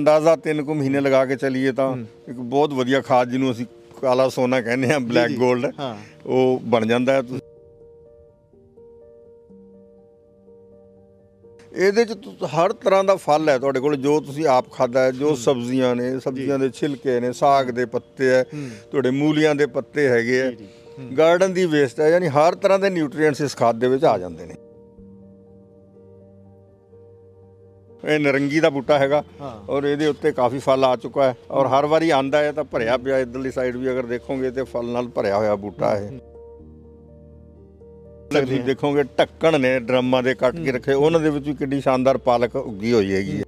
ਅੰਦਾਜ਼ਾ 3 ਕੁ ਮਹੀਨੇ ਲਗਾ ਕੇ ਚੱਲੀਏ ਤਾਂ ਇੱਕ ਬਹੁਤ ਵਧੀਆ ਖਾਦ ਜਿਹਨੂੰ ਅਸੀਂ ਕਾਲਾ ਸੋਨਾ ਕਹਿੰਦੇ ਆ ਬਲੈਕ 골ਡ ਉਹ ਬਣ ਜਾਂਦਾ ਹੈ ਇਹਦੇ ਚ ਹਰ ਤਰ੍ਹਾਂ ਦਾ ਫਲ ਹੈ ਤੁਹਾਡੇ ਕੋਲ ਜੋ ਤੁਸੀਂ ਆਪ ਖਾਦਾ ਹੈ ਜੋ ਸਬਜ਼ੀਆਂ ਨੇ ਸਬਜ਼ੀਆਂ ਦੇ ਛਿਲਕੇ ਨੇ ਸਾਗ ਦੇ ਪੱਤੇ ਹੈ ਤੁਹਾਡੇ ਮੂਲੀਆਂ ਦੇ ਪੱਤੇ ਹੈਗੇ ਆ ਗਾਰਡਨ ਦੀ ਵੇਸਟ ਹੈ ਯਾਨੀ ਹਰ ਤਰ੍ਹਾਂ ਦੇ ਨਿਊਟ੍ਰੀਐਂਟਸ ਇਸ ਖਾਦ ਦੇ ਵਿੱਚ ਆ ਜਾਂਦੇ ਨੇ ਇਹ ਨਰੰਗੀ ਦਾ ਬੂਟਾ ਹੈਗਾ ਔਰ ਇਹਦੇ ਉੱਤੇ ਕਾਫੀ ਫਲ ਆ ਚੁੱਕਾ ਹੈ ਔਰ ਹਰ ਵਾਰੀ ਆਂਦਾ ਹੈ ਤਾਂ ਭਰਿਆ ਪਿਆ ਇਧਰਲੀ ਸਾਈਡ ਵੀ ਅਗਰ ਦੇਖੋਗੇ ਤੇ ਫਲ ਨਾਲ ਭਰਿਆ ਹੋਇਆ ਬੂਟਾ ਹੈ ਲੱਗਦੀ ਦੇਖੋਗੇ ਟੱਕਣ ਨੇ ਡਰਮਾਂ ਦੇ ਕੱਟ ਕੇ ਰੱਖੇ ਉਹਨਾਂ ਦੇ ਵਿੱਚ ਵੀ ਕਿੰਨੀ ਸ਼ਾਨਦਾਰ ਪਾਲਕ ਉੱਗੀ ਹੋਈ ਹੈਗੀ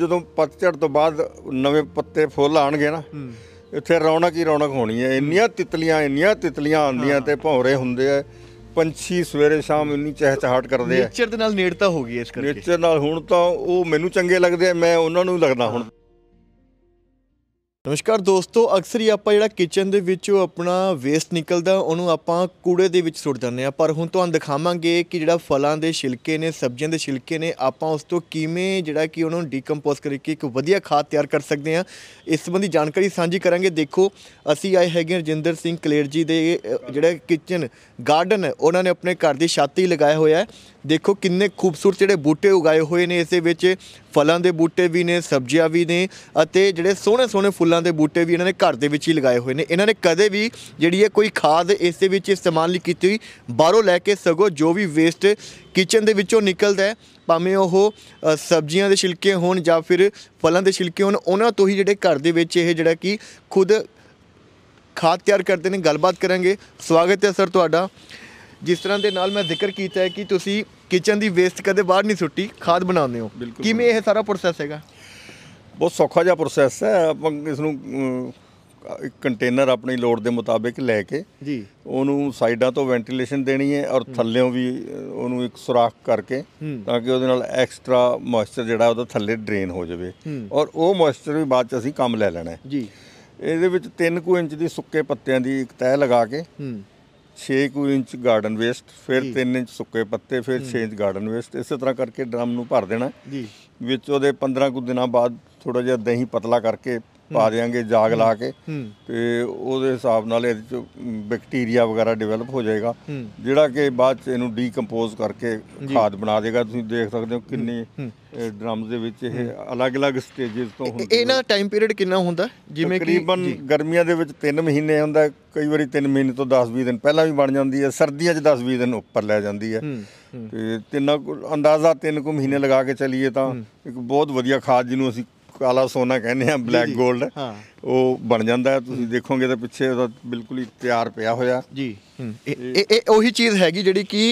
ਜਦੋਂ ਪੱਤਝੜ ਤੋਂ ਬਾਅਦ ਨਵੇਂ ਪੱਤੇ ਫੁੱਲ ਆਣਗੇ ਨਾ ਇੱਥੇ ਰੌਣਕ ਹੀ ਰੌਣਕ ਹੋਣੀ ਹੈ ਇੰਨੀਆਂ ਤਿਤਲੀਆਂ ਇੰਨੀਆਂ ਤਿਤਲੀਆਂ ਆਉਂਦੀਆਂ ਤੇ ਭੌਰੇ ਹੁੰਦੇ ਆ ਪੰਛੀ ਸਵੇਰੇ ਸ਼ਾਮ ਇੰਨੀ ਚਹਿਚਹਾਟ ਕਰਦੇ ਆ ਨੇਚਰ ਦੇ ਨਾਲ ਨੇੜਤਾ ਹੋ ਗਈ ਇਸ ਕਰਕੇ ਨੇਚਰ ਨਾਲ ਹੁਣ ਤਾਂ ਉਹ ਮੈਨੂੰ ਚੰਗੇ ਲੱਗਦੇ ਆ ਮੈਂ ਉਹਨਾਂ ਨੂੰ ਲੱਗਦਾ ਹੁਣ ਨਮਸਕਾਰ ਦੋਸਤੋ ਅਕਸਰ ਹੀ ਆਪਾਂ ਜਿਹੜਾ ਕਿਚਨ ਦੇ ਵਿੱਚੋਂ ਆਪਣਾ ਵੇਸਟ ਨਿਕਲਦਾ ਉਹਨੂੰ ਆਪਾਂ ਕੂੜੇ ਦੇ ਵਿੱਚ ਸੁੱਟ ਦਿੰਦੇ ਆ ਪਰ ਹੁਣ ਤੁਹਾਨੂੰ ਦਿਖਾਵਾਂਗੇ ਕਿ ਜਿਹੜਾ ਫਲਾਂ ਦੇ ਛਿਲਕੇ ਨੇ ਸਬਜ਼ੀਆਂ ਦੇ ਛਿਲਕੇ ਨੇ ਆਪਾਂ ਉਸ ਤੋਂ ਕਿਵੇਂ ਜਿਹੜਾ ਕਿ ਉਹਨੂੰ ਡੀਕੰਪੋਜ਼ ਕਰਕੇ ਇੱਕ ਵਧੀਆ ਖਾਦ ਤਿਆਰ ਕਰ ਸਕਦੇ ਆ ਇਸ ਸੰਬੰਧੀ ਜਾਣਕਾਰੀ ਸਾਂਝੀ ਕਰਾਂਗੇ ਦੇਖੋ ਅਸੀਂ ਆਏ ਹੈਗੇ ਰਜਿੰਦਰ ਸਿੰਘ ਕਲੇਰ ਜੀ ਦੇ ਜਿਹੜਾ ਕਿਚਨ ਗਾਰਡਨ ਉਹਨਾਂ ਨੇ ਆਪਣੇ ਘਰ ਦੀ ਛਾਤੀ ਲਗਾਇਆ ਹੋਇਆ ਹੈ ਦੇਖੋ ਕਿੰਨੇ ਖੂਬਸੂਰਤ ਜਿਹੜੇ ਬੂਟੇ ਉਗਾਏ ਹੋਏ ਨੇ ਇਸ ਦੇ ਵਿੱਚ ਫਲਾਂ ਦੇ ਬੂਟੇ ਵੀ ਨੇ ਸਬਜ਼ੀਆਂ ਵੀ ਨੇ ਅਤੇ ਜਿਹੜੇ ਸੋਹਣੇ ਸੋਹਣੇ ਫੁੱਲਾਂ ਦੇ ਬੂਟੇ ਵੀ ਇਹਨਾਂ ਨੇ ਘਰ ਦੇ ਵਿੱਚ ਹੀ ਲਗਾਏ ਹੋਏ ਨੇ ਇਹਨਾਂ ਨੇ ਕਦੇ ਵੀ ਜਿਹੜੀ ਹੈ ਕੋਈ ਖਾਦ ਇਸ ਦੇ ਵਿੱਚ ਇਸਤੇਮਾਲ ਨਹੀਂ ਕੀਤੀ ਹੋਈ ਬਾਹਰੋਂ ਲੈ ਕੇ ਸਗੋ ਜੋ ਵੀ ਵੇਸਟ ਕਿਚਨ ਦੇ ਵਿੱਚੋਂ ਨਿਕਲਦਾ ਹੈ ਭਾਵੇਂ ਉਹ ਸਬਜ਼ੀਆਂ ਦੇ ਛਿਲਕੇ ਹੋਣ ਜਾਂ ਫਿਰ ਫਲਾਂ ਦੇ ਛਿਲਕੇ ਹੋਣ ਉਹਨਾਂ ਤੋਂ ਹੀ ਜਿਹੜੇ ਘਰ ਦੇ ਵਿੱਚ ਇਹ ਜਿਹੜਾ ਕਿ ਖੁਦ ਖਾਦ ਤਿਆਰ ਕਰਦੇ ਨੇ ਗੱਲਬਾਤ ਕਰਾਂਗੇ ਸਵਾਗਤ ਹੈ ਸਰ ਤੁਹਾਡਾ ਜਿਸ ਤਰ੍ਹਾਂ ਦੇ ਨਾਲ ਮੈਂ ਜ਼ਿਕਰ ਕੀਤਾ ਹੈ ਕਿ ਤੁਸੀਂ ਕਿਚਨ ਦੀ ਵੇਸਟ ਕਦੇ ਬਾਹਰ ਨਹੀਂ ਸੁੱਟੀ ਖਾਦ ਬਣਾਉਂਦੇ ਹੋ ਕਿਵੇਂ ਇਹ ਸਾਰਾ ਪ੍ਰੋਸੈਸ ਹੈਗਾ ਬਹੁਤ ਸੌਖਾ ਜਿਹਾ ਪ੍ਰੋਸੈਸ ਹੈ ਆਪਾਂ ਇਸ ਨੂੰ ਇੱਕ ਕੰਟੇਨਰ ਆਪਣੀ ਲੋੜ ਦੇ ਮੁਤਾਬਿਕ ਲੈ ਕੇ ਜੀ ਉਹਨੂੰ ਸਾਈਡਾਂ ਤੋਂ ਵੈਂਟੀਲੇਸ਼ਨ ਦੇਣੀ ਹੈ ਔਰ ਥੱਲੇੋਂ ਵੀ ਉਹਨੂੰ ਇੱਕ ਸੁਰਾਖ ਕਰਕੇ ਤਾਂ ਕਿ ਉਹਦੇ ਨਾਲ ਐਕਸਟਰਾ ਮੋਇਸਚਰ ਜਿਹੜਾ ਉਹਦਾ ਥੱਲੇ ਡਰੇਨ ਹੋ ਜਾਵੇ ਔਰ ਉਹ ਮੋਇਸਚਰ ਵੀ ਬਾਅਦ ਚ ਅਸੀਂ ਕੰਮ ਲੈ ਲੈਣਾ ਹੈ ਜੀ ਇਹਦੇ ਵਿੱਚ 3 ਕੁ ਇੰਚ ਦੀ ਸੁੱਕੇ ਪੱਤਿਆਂ ਦੀ ਇੱਕ ਤਹਿ ਲਗਾ ਕੇ 6 ਇੰਚ ਗਾਰਡਨ ਵੇਸਟ ਫਿਰ 3 ਇੰਚ ਸੁੱਕੇ ਪੱਤੇ ਫਿਰ 6 ਇੰਚ ਗਾਰਡਨ ਵੇਸਟ ਇਸੇ ਤਰ੍ਹਾਂ ਕਰਕੇ ਡਰਮ ਨੂੰ ਭਰ ਦੇਣਾ ਜੀ ਵਿੱਚ ਉਹਦੇ 15 ਕੁ ਦਿਨਾਂ ਬਾਅਦ ਥੋੜਾ ਜਿਹਾ ਦਹੀਂ ਪਤਲਾ ਕਰਕੇ ਪਾ ਦੇਾਂਗੇ ਜਾਗ ਲਾ ਕੇ ਤੇ ਉਹਦੇ ਹਿਸਾਬ ਨਾਲ ਇਹਦੇ ਚ ਬੈਕਟੀਰੀਆ ਵਗੈਰਾ ਡਿਵੈਲਪ ਹੋ ਜਾਏਗਾ ਜਿਹੜਾ ਕਿ ਬਾਅਦ ਚ ਇਹਨੂੰ ਡੀਕੰਪੋਜ਼ ਕਰਕੇ ਖਾਦ ਬਣਾ ਦੇਗਾ ਤੁਸੀਂ ਦੇਖ ਸਕਦੇ ਹੋ ਕਿੰਨੇ ਡਰਮਸ ਦੇ ਵਿੱਚ ਇਹ ਅਲੱਗ-ਅਲੱਗ ਸਟੇजेस ਤੋਂ ਹੁੰਦੇ ਇਹਨਾਂ ਦਾ ਟਾਈਮ ਪੀਰੀਅਡ ਕਿੰਨਾ ਹੁੰਦਾ ਜਿਵੇਂ ਕਿ ਤਕਰੀਬਨ ਗਰਮੀਆਂ ਦੇ ਵਿੱਚ 3 ਮਹੀਨੇ ਹੁੰਦਾ ਕਈ ਵਾਰੀ 3 ਮਹੀਨੇ ਤੋਂ 10-20 ਦਿਨ ਪਹਿਲਾਂ ਵੀ ਬਣ ਜਾਂਦੀ ਹੈ ਸਰਦੀਆਂ 'ਚ 10-20 ਦਿਨ ਉੱਪਰ ਲੈ ਜਾਂਦੀ ਹੈ ਤੇ ਤਿੰਨ ਅੰਦਾਜ਼ਾ 3 ਕੁ ਮਹੀਨੇ ਲਗਾ ਕੇ ਚੱਲੀਏ ਤਾਂ ਇੱਕ ਬਹੁਤ ਵਧੀਆ ਖਾਦ ਜਿਹਨੂੰ ਅਸੀਂ ਕਾਲਾ ਸੋਨਾ ਕਹਿੰਦੇ ਆ ਬਲੈਕ 골ਡ ਹਾਂ ਉਹ ਬਣ ਜਾਂਦਾ ਤੁਸੀਂ ਦੇਖੋਗੇ ਤਾਂ ਪਿੱਛੇ ਉਹਦਾ ਬਿਲਕੁਲ ਹੀ ਤਿਆਰ ਪਿਆ ਹੋਇਆ ਜੀ ਇਹ ਇਹ ਉਹੀ ਚੀਜ਼ ਹੈਗੀ ਜਿਹੜੀ ਕਿ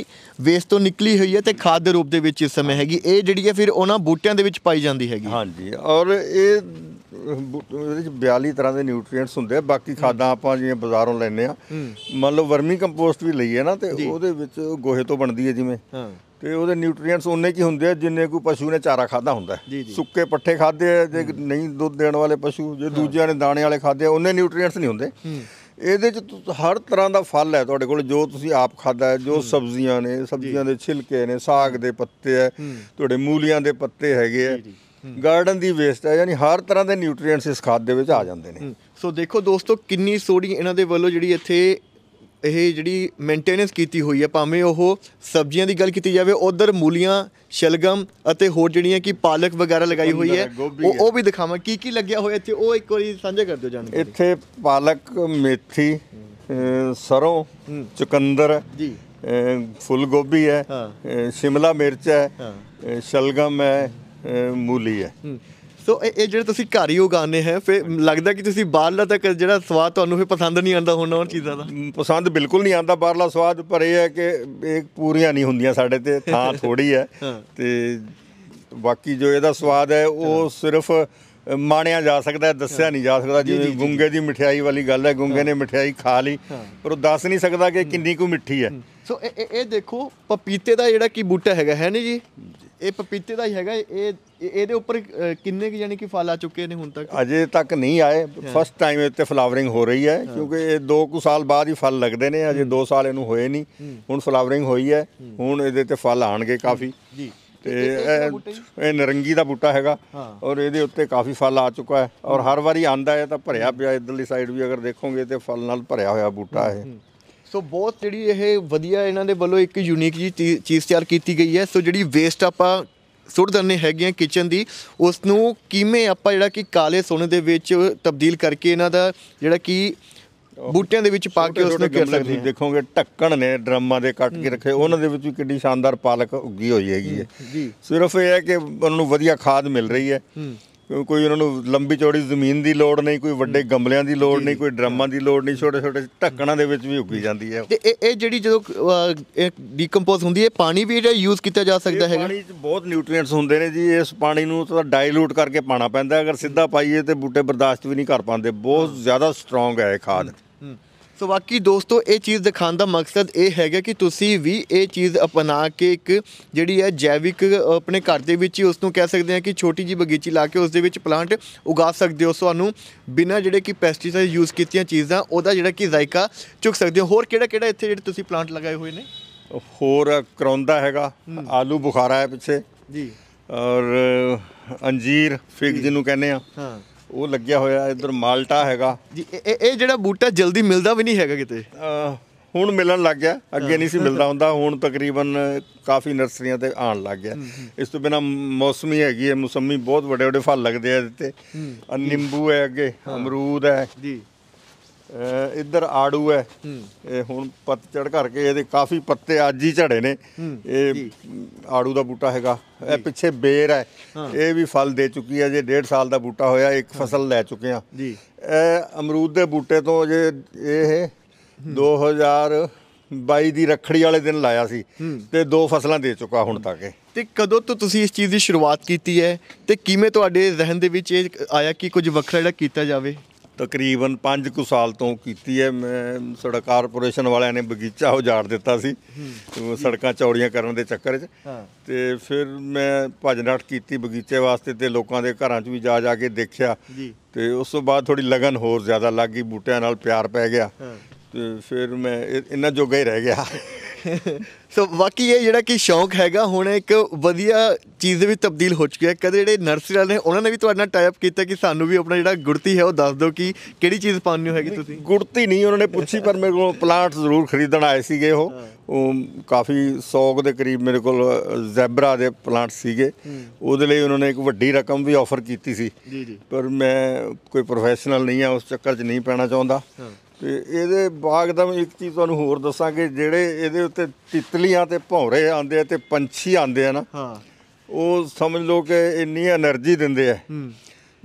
ਵੇਸ ਤੋਂ ਨਿਕਲੀ ਹੋਈ ਹੈ ਤੇ ਖਾਦ ਦੇ ਰੂਪ ਦੇ ਵਿੱਚ ਇਸ ਸਮੇਂ ਹੈਗੀ ਇਹ ਜਿਹੜੀ ਹੈ ਫਿਰ ਉਹਨਾਂ ਬੂਟਿਆਂ ਦੇ ਵਿੱਚ ਪਾਈ ਜਾਂਦੀ ਹੈਗੀ ਹਾਂਜੀ ਔਰ ਇਹ ਇਹਦੇ ਵਿੱਚ 42 ਤਰ੍ਹਾਂ ਦੇ ਨਿਊਟ੍ਰੀਐਂਟਸ ਹੁੰਦੇ ਆ ਬਾਕੀ ਖਾਦਾਂ ਆਪਾਂ ਜਿਵੇਂ ਬਾਜ਼ਾਰੋਂ ਲੈਣੇ ਆ ਮੰਨ ਲਓ ਵਰਮੀ ਕੰਪੋਸਟ ਵੀ ਲਈਏ ਨਾ ਤੇ ਉਹਦੇ ਵਿੱਚ ਗੋਹੇ ਤੋਂ ਬਣਦੀ ਹੈ ਜਿਵੇਂ ਤੇ ਉਹਦੇ ਨਿਊਟ੍ਰੀਐਂਟਸ ਉਨੇ ਕੀ ਹੁੰਦੇ ਆ ਜਿੰਨੇ ਕੋਈ ਪਸ਼ੂ ਨੇ ਚਾਰਾ ਖਾਦਾ ਹੁੰਦਾ ਸੁੱਕੇ ਪੱਠੇ ਖਾਦੇ ਆ ਜੇ ਨਹੀਂ ਦੁੱਧ ਦੇਣ ਵਾਲੇ ਪਸ਼ੂ ਜੇ ਦੂਜਿਆਂ ਨੇ ਦਾਣੇ ਵਾਲੇ ਖਾਦੇ ਆ ਉਹਨੇ ਨਿਊਟ੍ਰੀਐਂਟਸ ਨਹੀਂ ਹੁੰਦੇ ਇਹਦੇ ਚ ਹਰ ਤਰ੍ਹਾਂ ਦਾ ਫਲ ਹੈ ਤੁਹਾਡੇ ਕੋਲ ਜੋ ਤੁਸੀਂ ਆਪ ਖਾਦਾ ਹੈ ਜੋ ਸਬਜ਼ੀਆਂ ਨੇ ਸਬਜ਼ੀਆਂ ਦੇ ਛਿਲਕੇ ਨੇ ਸਾਗ ਦੇ ਪੱਤੇ ਹੈ ਤੁਹਾਡੇ ਮੂਲੀਆਂ ਦੇ ਪੱਤੇ ਹੈਗੇ ਆ ਗਾਰਡਨ ਦੀ ਵੇਸਟ ਹੈ ਯਾਨੀ ਹਰ ਤਰ੍ਹਾਂ ਦੇ ਨਿਊਟ੍ਰੀਐਂਟਸ ਇਸ ਖਾਦ ਦੇ ਵਿੱਚ ਆ ਜਾਂਦੇ ਨੇ ਸੋ ਦੇਖੋ ਦੋਸਤੋ ਕਿੰਨੀ ਸੋੜੀ ਇਹਨਾਂ ਦੇ ਵੱਲੋਂ ਜਿਹੜੀ ਇੱਥੇ ਇਹ ਜਿਹੜੀ ਮੇਨਟੇਨੈਂਸ ਕੀਤੀ ਹੋਈ ਹੈ ਭਾਵੇਂ ਉਹ ਸਬਜ਼ੀਆਂ ਦੀ ਗੱਲ ਕੀਤੀ ਜਾਵੇ ਉਧਰ ਮੂਲੀਆਂ ਸ਼ਲਗਮ ਅਤੇ ਹੋਰ ਜਿਹੜੀਆਂ ਕਿ ਪਾਲਕ ਵਗੈਰਾ ਲਗਾਈ ਹੋਈ ਹੈ ਉਹ ਉਹ ਵੀ ਦਿਖਾਵਾਂ ਕੀ ਕੀ ਲੱਗਿਆ ਹੋਇਆ ਇੱਥੇ ਉਹ ਇੱਕ ਵਾਰੀ ਸਾਂਝਾ ਕਰ ਦਿਓ ਜਾਨੀ ਇੱਥੇ ਪਾਲਕ ਮੇਥੀ ਸਰੋਂ ਚੁਕੰਦਰ ਜੀ ਫੁੱਲ ਗੋਭੀ ਹੈ ਸ਼ਿਮਲਾ ਮਿਰਚ ਹੈ ਸ਼ਲਗਮ ਹੈ ਮੂਲੀ ਹੈ ਸੋ ਇਹ ਇਹ ਜਿਹੜੇ ਤੁਸੀਂ ਘਰ ਹੀ ਉਗਾਉਂਦੇ ਹੈ ਫਿਰ ਲੱਗਦਾ ਕਿ ਤੁਸੀਂ ਬਾਹਰਲਾ ਤੱਕ ਜਿਹੜਾ ਸਵਾਦ ਤੁਹਾਨੂੰ ਫਿਰ ਪਸੰਦ ਨਹੀਂ ਆਉਂਦਾ ਹੁਣ ਉਹਨਾਂ ਚੀਜ਼ਾਂ ਦਾ ਪਸੰਦ ਬਿਲਕੁਲ ਨਹੀਂ ਆਉਂਦਾ ਬਾਹਰਲਾ ਸਵਾਦ ਪਰ ਇਹ ਹੈ ਕਿ ਇਹ ਪੂਰੀਆਂ ਨਹੀਂ ਹੁੰਦੀਆਂ ਸਾਡੇ ਤੇ ਥਾਂ ਥੋੜੀ ਹੈ ਤੇ ਬਾਕੀ ਜੋ ਇਹਦਾ ਸਵਾਦ ਹੈ ਉਹ ਸਿਰਫ ਮਾਣਿਆ ਜਾ ਸਕਦਾ ਦੱਸਿਆ ਨਹੀਂ ਜਾ ਸਕਦਾ ਜਿਵੇਂ ਗੁੰਗੇ ਦੀ ਮਠਿਆਈ ਵਾਲੀ ਗੱਲ ਹੈ ਗੁੰਗੇ ਨੇ ਮਠਿਆਈ ਖਾ ਲਈ ਪਰ ਉਹ ਦੱਸ ਨਹੀਂ ਸਕਦਾ ਕਿ ਕਿੰਨੀ ਕੁ ਮਿੱਠੀ ਹੈ ਸੋ ਇਹ ਇਹ ਦੇਖੋ ਪਪੀਤੇ ਦਾ ਜਿਹੜਾ ਕੀ ਬੂਟਾ ਹੈਗਾ ਹੈ ਨਹੀਂ ਜੀ ਇਹ ਪਪੀਤੇ ਦਾ ਹੀ ਹੈਗਾ ਇਹ ਇਹ- ਇਹਦੇ ਉੱਪਰ ਕਿੰਨੇ ਕਿ ਯਾਨੀ ਕਿ ਫਲ ਆ ਚੁੱਕੇ ਨੇ ਹੁਣ ਤੱਕ ਅਜੇ ਤੱਕ ਨਹੀਂ ਆਏ ਫਸਟ ਟਾਈਮ ਇੱਥੇ ਫਲਾਵਰਿੰਗ ਹੋ ਰਹੀ ਹੈ ਕਿਉਂਕਿ ਇਹ 2 ਕੁ ਸਾਲ ਬਾਅਦ ਹੀ ਫਲ ਲੱਗਦੇ ਨੇ ਅਜੇ 2 ਸਾਲ ਇਹਨੂੰ ਹੋਏ ਨਹੀਂ ਹੁਣ ਫਲਾਵਰਿੰਗ ਹੋਈ ਹੈ ਹੁਣ ਇਹਦੇ ਤੇ ਫਲ ਆਣਗੇ ਕਾਫੀ ਜੀ ਤੇ ਇਹ- ਇਹ ਨਰੰਗੀ ਦਾ ਬੂਟਾ ਹੈਗਾ ਔਰ ਇਹਦੇ ਉੱਤੇ ਕਾਫੀ ਫਲ ਆ ਚੁੱਕਾ ਹੈ ਔਰ ਹਰ ਵਾਰੀ ਆਂਦਾ ਹੈ ਤਾਂ ਭਰਿਆ ਪਿਆ ਇਧਰਲੀ ਸਾਈਡ ਵੀ ਅਗਰ ਦੇਖੋਗੇ ਤੇ ਫਲ ਨਾਲ ਭਰਿਆ ਹੋਇਆ ਬੂਟਾ ਹੈ ਸੋ ਬਹੁਤ ਜਿਹੜੀ ਇਹ ਵਧੀਆ ਇਹਨਾਂ ਦੇ ਵੱਲੋਂ ਇੱਕ ਯੂਨੀਕ ਜੀ ਚੀਜ਼ ਤਿਆਰ ਕੀਤੀ ਗਈ ਹੈ ਸੋ ਜਿਹੜੀ ਵੇਸਟ ਆਪਾਂ ਸੁਰਦਰਨੇ ਹੈਗੀਆਂ ਕਿਚਨ ਦੀ ਉਸ ਨੂੰ ਕਿਵੇਂ ਆਪਾਂ ਜਿਹੜਾ ਕਿ ਕਾਲੇ ਸੋਨੇ ਦੇ ਵਿੱਚ ਤਬਦੀਲ ਕਰਕੇ ਇਹਨਾਂ ਦਾ ਜਿਹੜਾ ਕਿ ਬੂਟਿਆਂ ਦੇ ਵਿੱਚ ਪਾ ਕੇ ਉਸ ਨੂੰ ਕਰ ਸਕਦੇ ਦੇਖੋਗੇ ਢੱਕਣ ਨੇ ਡਰਮਾਂ ਦੇ ਕੱਟ ਕੇ ਰੱਖੇ ਉਹਨਾਂ ਦੇ ਵਿੱਚ ਵੀ ਕਿੰਨੀ ਸ਼ਾਨਦਾਰ ਪਾਲਕ ਉੱਗੀ ਹੋਈ ਹੈਗੀ ਹੈ ਸਿਰਫ ਇਹ ਹੈ ਕਿ ਉਹਨਾਂ ਨੂੰ ਵਧੀਆ ਖਾਦ ਮਿਲ ਰਹੀ ਹੈ ਕੋਈ ਉਹਨਾਂ ਨੂੰ ਲੰਬੀ ਚੌੜੀ ਜ਼ਮੀਨ ਦੀ ਲੋੜ ਨਹੀਂ ਕੋਈ ਵੱਡੇ ਗਮਲਿਆਂ ਦੀ ਲੋੜ ਨਹੀਂ ਕੋਈ ਡਰਾਮਾਂ ਦੀ ਲੋੜ ਨਹੀਂ ਛੋਟੇ ਛੋਟੇ ਢੱਕਣਾਂ ਦੇ ਵਿੱਚ ਵੀ ਉੱਗੀ ਜਾਂਦੀ ਹੈ ਤੇ ਇਹ ਇਹ ਜਿਹੜੀ ਜਦੋਂ ਡੀਕੰਪੋਜ਼ ਹੁੰਦੀ ਹੈ ਪਾਣੀ ਵੀ ਇਹਦਾ ਯੂਜ਼ ਕੀਤਾ ਜਾ ਸਕਦਾ ਹੈਗਾ ਪਾਣੀ 'ਚ ਬਹੁਤ ਨਿਊਟ੍ਰੀਐਂਟਸ ਹੁੰਦੇ ਨੇ ਜੀ ਇਸ ਪਾਣੀ ਨੂੰ ਤਾਂ ਡਾਇਲੂਟ ਕਰਕੇ ਪਾਣਾ ਪੈਂਦਾ ਅਗਰ ਸਿੱਧਾ ਪਾਈਏ ਤੇ ਬੂਟੇ ਬਰਦਾਸ਼ਤ ਵੀ ਨਹੀਂ ਕਰ ਪਾਉਂਦੇ ਬਹੁਤ ਜ਼ਿਆਦਾ ਸਟਰੋਂਗ ਹੈ ਇਹ ਖਾਦ ਹੂੰ ਸੋ ਬਾਕੀ ਦੋਸਤੋ ਇਹ ਚੀਜ਼ ਦਿਖਾਉਣ ਦਾ ਮਕਸਦ ਇਹ ਹੈਗਾ ਕਿ ਤੁਸੀਂ ਵੀ ਇਹ ਚੀਜ਼ ਅਪਣਾ ਕੇ ਇੱਕ ਜਿਹੜੀ ਹੈ ਜੈਵਿਕ ਆਪਣੇ ਘਰ ਦੇ ਵਿੱਚ ਹੀ ਉਸ ਨੂੰ ਕਹਿ ਸਕਦੇ ਆ ਕਿ ਛੋਟੀ ਜੀ ਬਗੀਚੀ ਲਾ ਕੇ ਉਸ ਦੇ ਵਿੱਚ ਪਲਾਂਟ ਉਗਾ ਸਕਦੇ ਹੋ ਤੁਹਾਨੂੰ ਬਿਨਾਂ ਜਿਹੜੇ ਕਿ ਪੈਸਟੀਸਾਈਡ ਯੂਜ਼ ਕੀਤੀਆਂ ਚੀਜ਼ਾਂ ਉਹਦਾ ਜਿਹੜਾ ਕਿ ਜ਼ਾਇਕਾ ਚੁੱਕ ਸਕਦੇ ਹੋ ਹੋਰ ਕਿਹੜਾ ਕਿਹੜਾ ਇੱਥੇ ਜਿਹੜੇ ਤੁਸੀਂ ਪਲਾਂਟ ਲਗਾਏ ਹੋਏ ਨੇ ਹੋਰ ਕਰੌਂਦਾ ਹੈਗਾ ਆਲੂ ਬੁਖਾਰਾ ਹੈ ਪਿੱਛੇ ਜੀ ਔਰ ਅੰਜੀਰ ਫਿਗ ਜਿਹਨੂੰ ਕਹਿੰਦੇ ਆ ਹਾਂ ਉਹ ਲੱਗਿਆ ਹੋਇਆ ਇਧਰ ਮਾਲਟਾ ਹੈਗਾ ਜੀ ਇਹ ਇਹ ਜਿਹੜਾ ਬੂਟਾ ਜਲਦੀ ਮਿਲਦਾ ਵੀ ਨਹੀਂ ਹੈਗਾ ਕਿਤੇ ਹੁਣ ਮਿਲਣ ਲੱਗ ਗਿਆ ਅੱਗੇ ਨਹੀਂ ਸੀ ਮਿਲਦਾ ਹੁੰਦਾ ਹੁਣ ਤਕਰੀਬਨ ਕਾਫੀ ਨਰਸਰੀਆਂ ਤੇ ਆਣ ਲੱਗ ਗਿਆ ਇਸ ਤੋਂ ਬਿਨਾ ਮੌਸਮੀ ਹੈਗੀ ਹੈ ਮੌਸਮੀ ਬਹੁਤ ਵੱਡੇ ਵੱਡੇ ਫਲ ਲੱਗਦੇ ਆ ਇਹਦੇ ਤੇ ਨਿੰਬੂ ਹੈ ਅੱਗੇ ਅਮਰੂਦ ਹੈ ਜੀ ਇੱਧਰ ਆੜੂ ਹੈ ਇਹ ਹੁਣ ਪੱਤ ਚੜ ਕਰਕੇ ਇਹਦੇ ਕਾਫੀ ਪੱਤੇ ਅੱਜ ਹੀ ਝੜੇ ਨੇ ਇਹ ਆੜੂ ਦਾ ਬੂਟਾ ਹੈਗਾ ਇਹ ਪਿੱਛੇ ਬੇਰ ਹੈ ਇਹ ਵੀ ਫਲ ਦੇ ਚੁੱਕੀ ਹੈ ਜੇ 1.5 ਸਾਲ ਦਾ ਬੂਟਾ ਹੋਇਆ ਇੱਕ ਫਸਲ ਲੈ ਚੁੱਕੇ ਆ ਜੀ ਇਹ ਅਮਰੂਦ ਦੇ ਬੂਟੇ ਤੋਂ ਜੇ ਇਹ 2000 ਦੀ ਰਖੜੀ ਵਾਲੇ ਦਿਨ ਲਾਇਆ ਸੀ ਤੇ ਦੋ ਫਸਲਾਂ ਦੇ ਚੁੱਕਾ ਹੁਣ ਤੱਕ ਤੇ ਕਦੋਂ ਤੋਂ ਤੁਸੀਂ ਇਸ ਚੀਜ਼ ਦੀ ਸ਼ੁਰੂਆਤ ਕੀਤੀ ਹੈ ਤੇ ਕਿਵੇਂ ਤੁਹਾਡੇ ਜ਼ਿਹਨ ਦੇ ਵਿੱਚ ਇਹ ਆਇਆ ਕਿ ਕੁਝ ਵੱਖਰਾ ਜਿਹੜਾ ਕੀਤਾ ਜਾਵੇ ਤਕਰੀਬਨ 5 ਕੁ ਸਾਲ ਤੋਂ ਕੀਤੀ ਹੈ ਮੈਂ ਸੜਕ ਕਾਰਪੋਰੇਸ਼ਨ ਵਾਲਿਆਂ ਨੇ ਬਗੀਚਾ ਉਜਾੜ ਦਿੱਤਾ ਸੀ ਸੜਕਾਂ ਚੌੜੀਆਂ ਕਰਨ ਦੇ ਚੱਕਰ 'ਚ ਤੇ ਫਿਰ ਮੈਂ ਭਜਨ ਨਾਟ ਕੀਤੀ ਬਗੀਚੇ ਵਾਸਤੇ ਤੇ ਲੋਕਾਂ ਦੇ ਘਰਾਂ 'ਚ ਵੀ ਜਾ ਜਾ ਕੇ ਦੇਖਿਆ ਤੇ ਉਸ ਤੋਂ ਬਾਅਦ ਥੋੜੀ ਲਗਨ ਹੋਰ ਜ਼ਿਆਦਾ ਲੱਗ ਗਈ ਬੂਟਿਆਂ ਨਾਲ ਪਿਆਰ ਪੈ ਗਿਆ ਤੇ ਫਿਰ ਮੈਂ ਇਹਨਾਂ ਜੋਗਾ ਹੀ ਰਹਿ ਗਿਆ ਸੋ ਬਾਕੀ ਇਹ ਜਿਹੜਾ ਕਿ ਸ਼ੌਂਕ ਹੈਗਾ ਹੁਣ ਇੱਕ ਵਧੀਆ ਚੀਜ਼ ਦੇ ਤਬਦੀਲ ਹੋ ਚੁੱਕੀ ਹੈ ਕਦੇ ਜਿਹੜੇ ਨਰਸਰੀ ਵਾਲੇ ਨੇ ਉਹਨਾਂ ਨੇ ਵੀ ਤੁਹਾਡੇ ਨਾਲ ਟਾਈਪ ਕੀਤਾ ਕਿ ਸਾਨੂੰ ਵੀ ਆਪਣਾ ਜਿਹੜਾ ਗੁੜਤੀ ਹੈ ਉਹ ਦੱਸ ਦਿਓ ਕਿ ਕਿਹੜੀ ਚੀਜ਼ ਪਾਉਣੀ ਹੋਏਗੀ ਤੁਸੀਂ ਗੁੜਤੀ ਨਹੀਂ ਉਹਨਾਂ ਨੇ ਪੁੱਛੀ ਪਰ ਮੇਰੇ ਕੋਲ ਪਲਾਂਟ ਜ਼ਰੂਰ ਖਰੀਦਣ ਆਏ ਸੀਗੇ ਉਹ ਕਾਫੀ ਸੌਕ ਦੇ ਕਰੀਬ ਮੇਰੇ ਕੋਲ ਜ਼ੈਬਰਾ ਦੇ ਪਲਾਂਟ ਸੀਗੇ ਉਹਦੇ ਲਈ ਉਹਨਾਂ ਨੇ ਇੱਕ ਵੱਡੀ ਰਕਮ ਵੀ ਆਫਰ ਕੀਤੀ ਸੀ ਪਰ ਮੈਂ ਕੋਈ ਪ੍ਰੋਫੈਸ਼ਨਲ ਨਹੀਂ ਆ ਉਸ ਚੱਕਰ 'ਚ ਨਹੀਂ ਪੈਣਾ ਚਾਹੁੰਦਾ ਤੇ ਇਹਦੇ ਬਾਗ ਦਾ ਇੱਕ ਚੀਜ਼ ਤੁਹਾਨੂੰ ਹੋਰ ਦੱਸਾਂਗੇ ਜਿਹੜੇ ਇਹਦੇ ਉੱਤੇ ਤਿਤਲੀਆਂ ਤੇ ਭੌਰੇ ਆਉਂਦੇ ਆ ਤੇ ਪੰਛੀ ਆਉਂਦੇ ਆ ਨਾ ਹਾਂ ਉਹ ਸਮਝ ਲਓ ਕਿ ਇੰਨੀ એનર્ਜੀ ਦਿੰਦੇ ਆ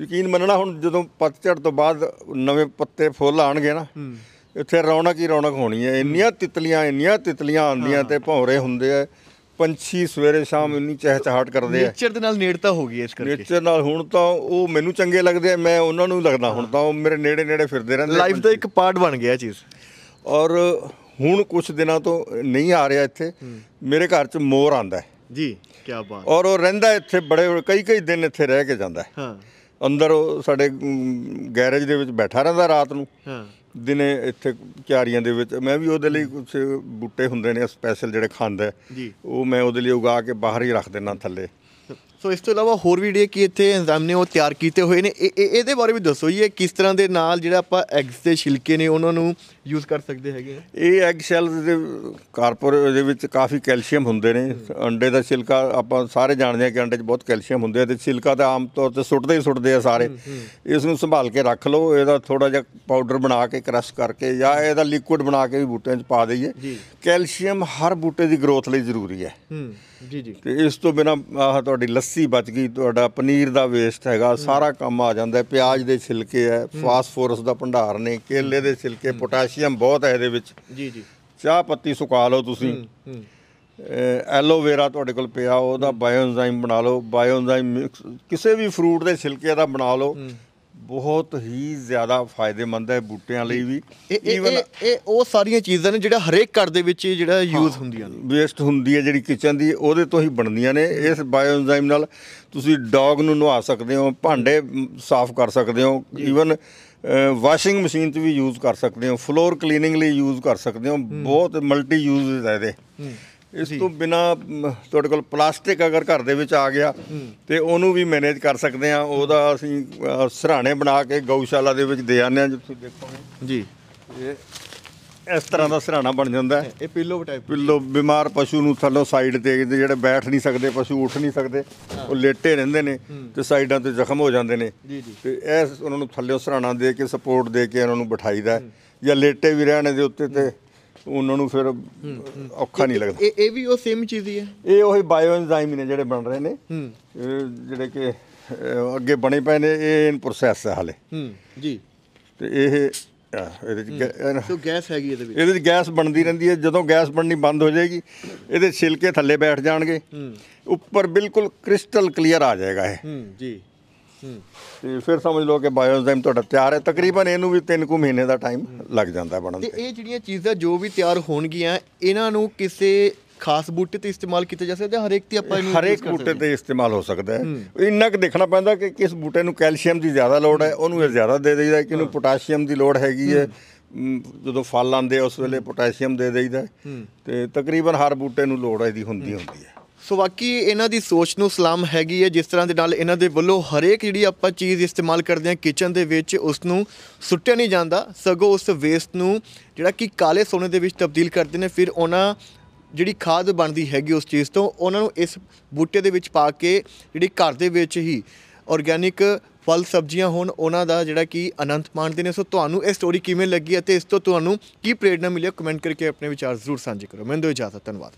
ਯਕੀਨ ਮੰਨਣਾ ਹੁਣ ਜਦੋਂ ਪੱਤਝੜ ਤੋਂ ਬਾਅਦ ਨਵੇਂ ਪੱਤੇ ਫੁੱਲ ਆਣਗੇ ਨਾ ਇੱਥੇ ਰੌਣਕ ਹੀ ਰੌਣਕ ਹੋਣੀ ਹੈ ਇੰਨੀਆਂ ਤਿਤਲੀਆਂ ਇੰਨੀਆਂ ਤਿਤਲੀਆਂ ਆਉਂਦੀਆਂ ਤੇ ਭੌਰੇ ਹੁੰਦੇ ਆ ਪੰਛੀ ਸਵੇਰੇ ਸ਼ਾਮ ਇੰਨੀ ਚਹਿਚਹਾਟ ਕਰਦੇ ਆ ਨੇਚਰ ਦੇ ਨਾਲ ਨੇੜਤਾ ਹੋ ਗਈ ਇਸ ਕਰਕੇ ਨੇਚਰ ਨਾਲ ਹੁਣ ਤਾਂ ਉਹ ਮੈਨੂੰ ਚੰਗੇ ਲੱਗਦੇ ਆ ਮੈਂ ਉਹਨਾਂ ਨੂੰ ਲੱਗਦਾ ਹੁਣ ਤਾਂ ਉਹ ਮੇਰੇ ਨੇੜੇ ਨੇੜੇ ਫਿਰਦੇ ਰਹਿੰਦੇ ਲਾਈਫ ਦਾ ਇੱਕ ਪਾਰਟ ਬਣ ਗਿਆ ਚੀਜ਼ ਔਰ ਹੁਣ ਕੁਝ ਦਿਨਾਂ ਤੋਂ ਨਹੀਂ ਆ ਰਿਹਾ ਇੱਥੇ ਮੇਰੇ ਘਰ 'ਚ ਮੋਰ ਆਂਦਾ ਹੈ ਜੀ ਕੀ ਬਾਤ ਔਰ ਉਹ ਰਹਿੰਦਾ ਇੱਥੇ ਬੜੇ ਕਈ ਕਈ ਦਿਨ ਇੱਥੇ ਰਹਿ ਕੇ ਜਾਂਦਾ ਹੈ ਹਾਂ ਅੰਦਰ ਸਾਡੇ ਗੈਰੇਜ ਦੇ ਵਿੱਚ ਬੈਠਾ ਰਹਿੰਦਾ ਰਾਤ ਨੂੰ ਹਾਂ ਦਿਨੇ ਇੱਥੇ ਕਿਆਰੀਆਂ ਦੇ ਵਿੱਚ ਮੈਂ ਵੀ ਉਹਦੇ ਲਈ ਕੁਝ ਬੂਟੇ ਹੁੰਦੇ ਨੇ ਸਪੈਸ਼ਲ ਜਿਹੜੇ ਖਾਂਦਾ ਉਹ ਮੈਂ ਉਹਦੇ ਲਈ ਉਗਾ ਕੇ ਬਾਹਰ ਹੀ ਰੱਖ ਦਿੰਦਾ ਥੱਲੇ ਸੋ ਇਸ ਤੋਂ ਇਲਾਵਾ ਹੋਰ ਵੀ ਜਿਹੜੇ ਕਿ ਇੱਥੇ ਇੰਜ਼ਾਮ ਨੇ ਉਹ ਤਿਆਰ ਕੀਤੇ ਹੋਏ ਨੇ ਇਹਦੇ ਬਾਰੇ ਵੀ ਦੱਸੋ ਜੀ ਇਹ ਕਿਸ ਤਰ੍ਹਾਂ ਦੇ ਨਾਲ ਜਿਹੜਾ ਆਪਾਂ ਐਗਸ ਦੇ ਛਿਲਕੇ ਨੇ ਉਹਨਾਂ ਨੂੰ ਯੂਜ਼ ਕਰ ਸਕਦੇ ਹੈਗੇ ਇਹ ਐਗ ਸ਼ੈਲ ਦੇ ਕਾਰਪੋਰ ਦੇ ਵਿੱਚ ਕਾਫੀ ਕੈਲਸ਼ੀਅਮ ਹੁੰਦੇ ਨੇ ਅੰਡੇ ਦਾ ਛਿਲਕਾ ਆਪਾਂ ਸਾਰੇ ਜਾਣਦੇ ਆ ਕਿ ਅੰਡੇ 'ਚ ਬਹੁਤ ਕੈਲਸ਼ੀਅਮ ਹੁੰਦੇ ਆ ਤੇ ਛਿਲਕਾ ਤਾਂ ਆਮ ਤੌਰ ਤੇ ਸੁੱਟਦੇ ਹੀ ਸੁੱਟਦੇ ਆ ਸਾਰੇ ਇਸ ਨੂੰ ਸੰਭਾਲ ਕੇ ਰੱਖ ਲਓ ਇਹਦਾ ਥੋੜਾ ਜਿਹਾ ਪਾਊਡਰ ਬਣਾ ਕੇ ਕ੍ਰਸ਼ ਕਰਕੇ ਜਾਂ ਇਹਦਾ ਲਿਕੁਇਡ ਬਣਾ ਕੇ ਵੀ ਬੂਟਿਆਂ 'ਚ ਪਾ ਦਈਏ ਕੈਲਸ਼ੀਅਮ ਹਰ ਬੂਟੇ ਦੀ ਗਰੋਥ ਲਈ ਜ਼ਰੂਰੀ ਹੈ ਜੀ ਜੀ ਤੇ ਇਸ ਤੋਂ ਬਿਨਾ ਤੁਹਾਡੀ ਲੱਸੀ ਬਚ ਗਈ ਤੁਹਾਡਾ ਪਨੀਰ ਦਾ ਵੇਸਟ ਹੈਗਾ ਸਾਰਾ ਕੰਮ ਆ ਜਾਂਦਾ ਪਿਆਜ਼ ਦੇ ਛਿਲਕੇ ਐ ਫਾਸਫੋਰਸ ਦਾ ਭੰਡਾਰ ਨੇ ਕੇਲੇ ਦੇ ਛਿਲਕੇ ਪੋਟਾਸ਼ੀਅਮ ਬਹੁਤ ਹੈ ਇਹਦੇ ਵਿੱਚ ਜੀ ਜੀ ਚਾਹ ਪੱਤੀ ਸੁਕਾ ਲਓ ਤੁਸੀਂ ਐਲੋਵੇਰਾ ਤੁਹਾਡੇ ਕੋਲ ਪਿਆ ਉਹਦਾ ਬਾਇਓਐਨਜ਼ਾਈਮ ਬਣਾ ਲਓ ਬਾਇਓਐਨਜ਼ਾਈਮ ਕਿਸੇ ਵੀ ਫਰੂਟ ਦੇ ਛਿਲਕੇ ਦਾ ਬਣਾ ਲਓ ਬਹੁਤ ਹੀ ਜ਼ਿਆਦਾ ਫਾਇਦੇਮੰਦ ਹੈ ਬੂਟਿਆਂ ਲਈ ਵੀ ਇਹ ਇਹ ਉਹ ਸਾਰੀਆਂ ਚੀਜ਼ਾਂ ਨੇ ਜਿਹੜਾ ਹਰੇਕ ਘਰ ਦੇ ਵਿੱਚ ਜਿਹੜਾ ਯੂਜ਼ ਹੁੰਦੀਆਂ ਨੇ ਵੇਸਟ ਹੁੰਦੀ ਹੈ ਜਿਹੜੀ ਕਿਚਨ ਦੀ ਉਹਦੇ ਤੋਂ ਹੀ ਬਣਦੀਆਂ ਨੇ ਇਸ ਬਾਇਓ ਨਾਲ ਤੁਸੀਂ ਡੌਗ ਨੂੰ ਨਵਾ ਸਕਦੇ ਹੋ ਭਾਂਡੇ ਸਾਫ਼ ਕਰ ਸਕਦੇ ਹੋ ਈਵਨ ਵਾਸ਼ਿੰਗ ਮਸ਼ੀਨ ਤੇ ਵੀ ਯੂਜ਼ ਕਰ ਸਕਦੇ ਹੋ ਫਲੋਰ ਕਲੀਨਿੰਗ ਲਈ ਯੂਜ਼ ਕਰ ਸਕਦੇ ਹੋ ਬਹੁਤ ਮਲਟੀ ਯੂਜ਼ ਹੈ ਇਹਦੇ ਇਸ ਤੋਂ ਬਿਨਾ ਤੁਹਾਡੇ ਕੋਲ ਪਲਾਸਟਿਕ ਅਗਰ ਘਰ ਦੇ ਵਿੱਚ ਆ ਗਿਆ ਤੇ ਉਹਨੂੰ ਵੀ ਮੈਨੇਜ ਕਰ ਸਕਦੇ ਆ ਉਹਦਾ ਅਸੀਂ ਸਰਾਣੇ ਬਣਾ ਕੇ ਗਊਸ਼ਾਲਾ ਦੇ ਵਿੱਚ ਦੇ ਆਨੇ ਆ ਜੇ ਤੁਸੀਂ ਦੇਖੋਗੇ ਜੀ ਇਹ ਇਸ ਤਰ੍ਹਾਂ ਦਾ ਸਰਾਣਾ ਬਣ ਜਾਂਦਾ ਹੈ ਇਹ ਪਿੱਲੋ ਟਾਈਪ ਪਿੱਲੋ ਬਿਮਾਰ ਪਸ਼ੂ ਨੂੰ ਥੱਲੋਂ ਸਾਈਡ ਤੇ ਜਿਹੜੇ ਬੈਠ ਨਹੀਂ ਸਕਦੇ ਪਸ਼ੂ ਉੱਠ ਨਹੀਂ ਸਕਦੇ ਉਹ ਲੇਟੇ ਰਹਿੰਦੇ ਨੇ ਤੇ ਸਾਈਡਾਂ ਤੇ ਜ਼ਖਮ ਹੋ ਜਾਂਦੇ ਨੇ ਤੇ ਇਹ ਉਹਨਾਂ ਨੂੰ ਥੱਲੇ ਸਰਾਣਾ ਦੇ ਕੇ ਸਪੋਰਟ ਦੇ ਕੇ ਉਹਨਾਂ ਨੂੰ ਬਿਠਾਈਦਾ ਜਾਂ ਲੇਟੇ ਵੀ ਰਹਿਣ ਦੇ ਉੱਤੇ ਤੇ ਉਹਨਾਂ ਨੂੰ ਫਿਰ ਔਖਾ ਨਹੀਂ ਲੱਗਦਾ ਇਹ ਇਹ ਵੀ ਉਹ ਸੇਮ ਚੀਜ਼ ਹੀ ਹੈ ਇਹ ਉਹੀ ਬਾਇਓ ਐਂਜ਼ਾਈਮ ਨੇ ਜਿਹੜੇ ਬਣ ਰਹੇ ਨੇ ਜਿਹੜੇ ਕਿ ਅੱਗੇ ਬਣੇ ਪਏ ਨੇ ਇਹ ਇਨ ਪ੍ਰੋਸੈਸ ਹੈ ਹਾਲੇ ਜੀ ਤੇ ਇਹ ਇਹਦੇ ਚ ਸੋ ਗੈਸ ਹੈਗੀ ਇਹਦੇ ਵਿੱਚ ਇਹਦੇ ਚ ਗੈਸ ਬਣਦੀ ਰਹਿੰਦੀ ਹੈ ਜਦੋਂ ਗੈਸ ਬਣਨੀ ਬੰਦ ਹੋ ਜਾਏਗੀ ਇਹਦੇ ਛਿਲਕੇ ਥੱਲੇ ਬੈਠ ਜਾਣਗੇ ਉੱਪਰ ਬਿਲਕੁਲ ਕ੍ਰਿਸਟਲ ਕਲੀਅਰ ਆ ਜਾਏਗਾ ਇਹ ਜੀ ਤੇ ਫਿਰ ਸਮਝ ਲਓ ਕਿ ਬਾਇਓਜ਼ਮ ਤੁਹਾਡਾ ਤਿਆਰ ਹੈ ਤਕਰੀਬਨ ਇਹਨੂੰ ਵੀ 3 ਕੁ ਮਹੀਨੇ ਦਾ ਟਾਈਮ ਲੱਗ ਜਾਂਦਾ ਬਣਨ ਤੇ ਇਹ ਜਿਹੜੀਆਂ ਚੀਜ਼ਾਂ ਜੋ ਵੀ ਤਿਆਰ ਹੋਣਗੀਆਂ ਇਹਨਾਂ ਨੂੰ ਕਿਸੇ ਖਾਸ ਬੂਟੇ ਤੇ ਇਸਤੇਮਾਲ ਕੀਤਾ ਜਾ ਸਕਦਾ ਹਰੇਕ ਤੇ ਆਪਾਂ ਇਹਨੂੰ ਹਰੇਕ ਬੂਟੇ ਤੇ ਇਸਤੇਮਾਲ ਹੋ ਸਕਦਾ ਹੈ ਇੰਨਾ ਕਿ ਦੇਖਣਾ ਪੈਂਦਾ ਕਿ ਕਿਸ ਬੂਟੇ ਨੂੰ ਕੈਲਸ਼ੀਅਮ ਦੀ ਜ਼ਿਆਦਾ ਲੋੜ ਹੈ ਉਹਨੂੰ ਇਹ ਜ਼ਿਆਦਾ ਦੇ ਦੇਈਦਾ ਕਿ ਇਹਨੂੰ ਪੋਟਾਸ਼ੀਅਮ ਦੀ ਲੋੜ ਹੈਗੀ ਹੈ ਜਦੋਂ ਫਲ ਆਉਂਦੇ ਉਸ ਵੇਲੇ ਪੋਟਾਸ਼ੀਅਮ ਦੇ ਦੇਈਦਾ ਤੇ ਤਕਰੀਬਨ ਹਰ ਬੂਟੇ ਨੂੰ ਲੋੜ ਇਹਦੀ ਹੁੰਦੀ ਹੁੰਦੀ ਹੈ ਸੋ ਬਾਕੀ ਇਹਨਾਂ ਦੀ ਸੋਚ ਨੂੰ ਸਲਾਮ ਹੈਗੀ ਹੈ ਜਿਸ ਤਰ੍ਹਾਂ ਦੇ ਨਾਲ ਇਹਨਾਂ ਦੇ ਵੱਲੋਂ ਹਰੇਕ ਜਿਹੜੀ ਆਪਾਂ ਚੀਜ਼ ਇਸਤੇਮਾਲ ਕਰਦੇ ਹਾਂ ਕਿਚਨ ਦੇ ਵਿੱਚ ਉਸ ਨੂੰ ਸੁੱਟਿਆ ਨਹੀਂ ਜਾਂਦਾ ਸਗੋਂ ਉਸ ਵੇਸਟ ਨੂੰ ਜਿਹੜਾ ਕਿ ਕਾਲੇ ਸੋਨੇ ਦੇ ਵਿੱਚ ਤਬਦੀਲ ਕਰਦੇ ਨੇ ਫਿਰ ਉਹਨਾਂ ਜਿਹੜੀ ਖਾਦ ਬਣਦੀ ਹੈਗੀ ਉਸ ਚੀਜ਼ ਤੋਂ ਉਹਨਾਂ ਨੂੰ ਇਸ ਬੂਟੇ ਦੇ ਵਿੱਚ ਪਾ ਕੇ ਜਿਹੜੀ ਘਰ ਦੇ ਵਿੱਚ ਹੀ ਆਰਗੈਨਿਕ ਫਲ ਸਬਜ਼ੀਆਂ ਹੋਣ ਉਹਨਾਂ ਦਾ ਜਿਹੜਾ ਕਿ ਅਨੰਤ ਮਾਣਦੇ ਨੇ ਸੋ ਤੁਹਾਨੂੰ ਇਹ ਸਟੋਰੀ ਕਿਵੇਂ ਲੱਗੀ ਅਤੇ ਇਸ ਤੋਂ ਤੁਹਾਨੂੰ ਕੀ ਪ੍ਰੇਰਣਾ ਮਿਲੀ ਕਮੈਂਟ ਕਰਕੇ ਆਪਣੇ ਵਿਚਾਰ ਜ਼ਰੂਰ ਸਾਂਝੇ ਕਰੋ ਮੈਨੂੰ ਦਿਓ ਇਜਾਜ਼ਤ ਧੰਨਵਾਦ